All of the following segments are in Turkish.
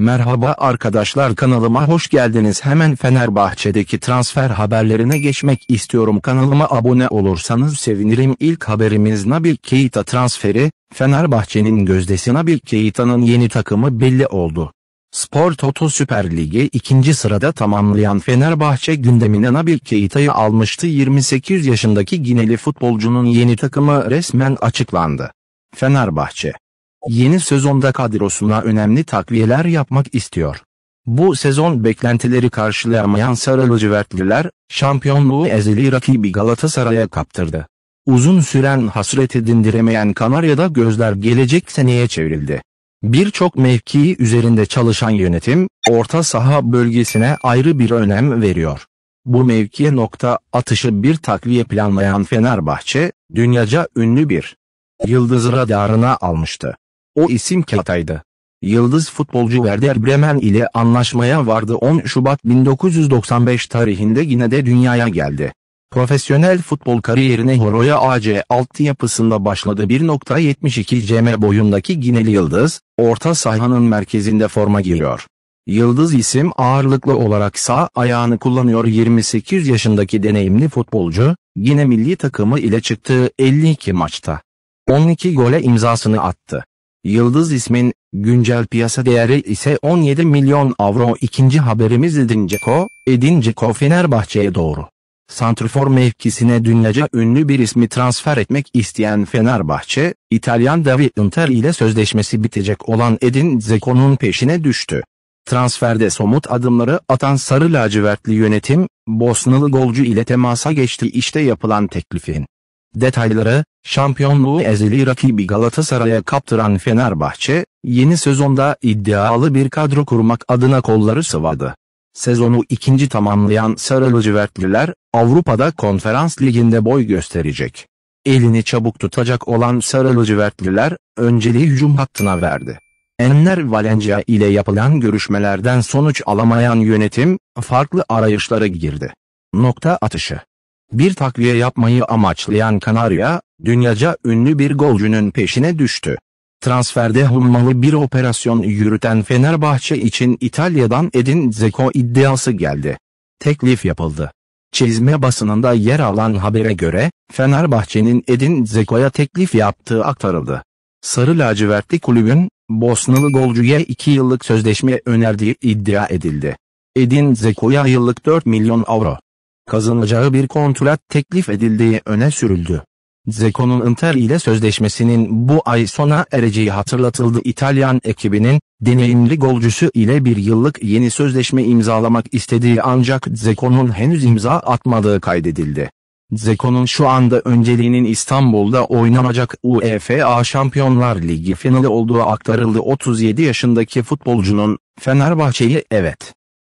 Merhaba arkadaşlar kanalıma hoş geldiniz. Hemen Fenerbahçe'deki transfer haberlerine geçmek istiyorum. Kanalıma abone olursanız sevinirim. İlk haberimiz Nabil Keita transferi, Fenerbahçe'nin gözdesi Nabil Keita'nın yeni takımı belli oldu. Spor Toto Süper Ligi ikinci sırada tamamlayan Fenerbahçe gündemine Nabil Keita'yı almıştı. 28 yaşındaki Gineli futbolcunun yeni takımı resmen açıklandı. Fenerbahçe yeni sezonda kadrosuna önemli takviyeler yapmak istiyor. Bu sezon beklentileri karşılayamayan Sarılıcıvertliler, şampiyonluğu ezeli rakibi Galatasaray'a kaptırdı. Uzun süren hasreti dindiremeyen Kanarya'da gözler gelecek seneye çevrildi. Birçok mevkii üzerinde çalışan yönetim, orta saha bölgesine ayrı bir önem veriyor. Bu mevkiye nokta atışı bir takviye planlayan Fenerbahçe, dünyaca ünlü bir yıldız radarına almıştı. O isim Katay'dı. Yıldız futbolcu Werder Bremen ile anlaşmaya vardı 10 Şubat 1995 tarihinde yine de dünyaya geldi. Profesyonel futbol kariyerine Horoya AC altyapısında başladı 1.72 cm boyundaki Gineli Yıldız, orta sahanın merkezinde forma giriyor. Yıldız isim ağırlıklı olarak sağ ayağını kullanıyor 28 yaşındaki deneyimli futbolcu, yine milli takımı ile çıktığı 52 maçta. 12 gole imzasını attı. Yıldız ismin güncel piyasa değeri ise 17 milyon avro. İkinci haberimiz Edinceko, Edinceko Fenerbahçe'ye doğru. Santrfor mevkisine dünyaca ünlü bir ismi transfer etmek isteyen Fenerbahçe, İtalyan David Inter ile sözleşmesi bitecek olan Edin Zeko'nun peşine düştü. Transferde somut adımları atan Sarı Lacivertli yönetim, Bosnalı golcü ile temasa geçti işte yapılan teklifin Detayları, şampiyonluğu ezeli rakibi Galatasaray'a kaptıran Fenerbahçe, yeni sezonda iddialı bir kadro kurmak adına kolları sıvadı. Sezonu ikinci tamamlayan Sarı Lacivertliler, Avrupa'da konferans liginde boy gösterecek. Elini çabuk tutacak olan Sarı Lacivertliler, önceliği hücum hattına verdi. Enner Valencia ile yapılan görüşmelerden sonuç alamayan yönetim, farklı arayışlara girdi. Nokta atışı bir takviye yapmayı amaçlayan Kanarya, dünyaca ünlü bir golcünün peşine düştü. Transferde hummalı bir operasyon yürüten Fenerbahçe için İtalya'dan Edin Zeko iddiası geldi. Teklif yapıldı. Çizme basınında yer alan habere göre, Fenerbahçe'nin Edin Zeko'ya teklif yaptığı aktarıldı. Sarı lacivertli kulübün, Bosnalı golcüye 2 yıllık sözleşme önerdiği iddia edildi. Edin Zeko'ya yıllık 4 milyon avro kazanacağı bir kontrat teklif edildiği öne sürüldü. Zeko'nun Inter ile sözleşmesinin bu ay sona ereceği hatırlatıldı. İtalyan ekibinin deneyimli golcüsü ile bir yıllık yeni sözleşme imzalamak istediği ancak Zeko'nun henüz imza atmadığı kaydedildi. Zeko'nun şu anda önceliğinin İstanbul'da oynanacak UEFA Şampiyonlar Ligi finali olduğu aktarıldı. 37 yaşındaki futbolcunun Fenerbahçe'yi evet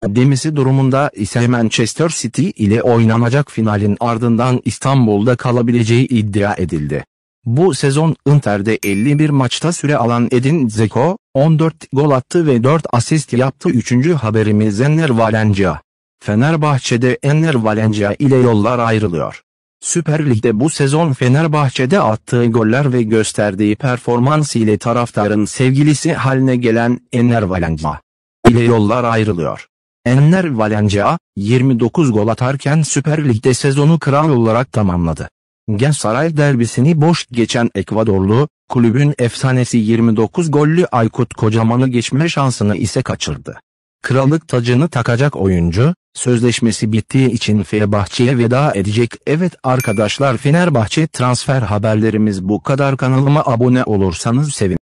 demesi durumunda ise Manchester City ile oynanacak finalin ardından İstanbul'da kalabileceği iddia edildi. Bu sezon Inter'de 51 maçta süre alan Edin Zeko, 14 gol attı ve 4 asist yaptı. Üçüncü haberimiz Enner Valencia. Fenerbahçe'de Enner Valencia ile yollar ayrılıyor. Süper Lig'de bu sezon Fenerbahçe'de attığı goller ve gösterdiği performans ile taraftarın sevgilisi haline gelen Enner Valencia ile yollar ayrılıyor. Enner Valencia, 29 gol atarken Süper Lig'de sezonu kral olarak tamamladı. Saray derbisini boş geçen Ekvadorlu, kulübün efsanesi 29 gollü Aykut Kocaman'ı geçme şansını ise kaçırdı. Krallık tacını takacak oyuncu, sözleşmesi bittiği için Fenerbahçe'ye veda edecek. Evet arkadaşlar Fenerbahçe transfer haberlerimiz bu kadar kanalıma abone olursanız sevinirim.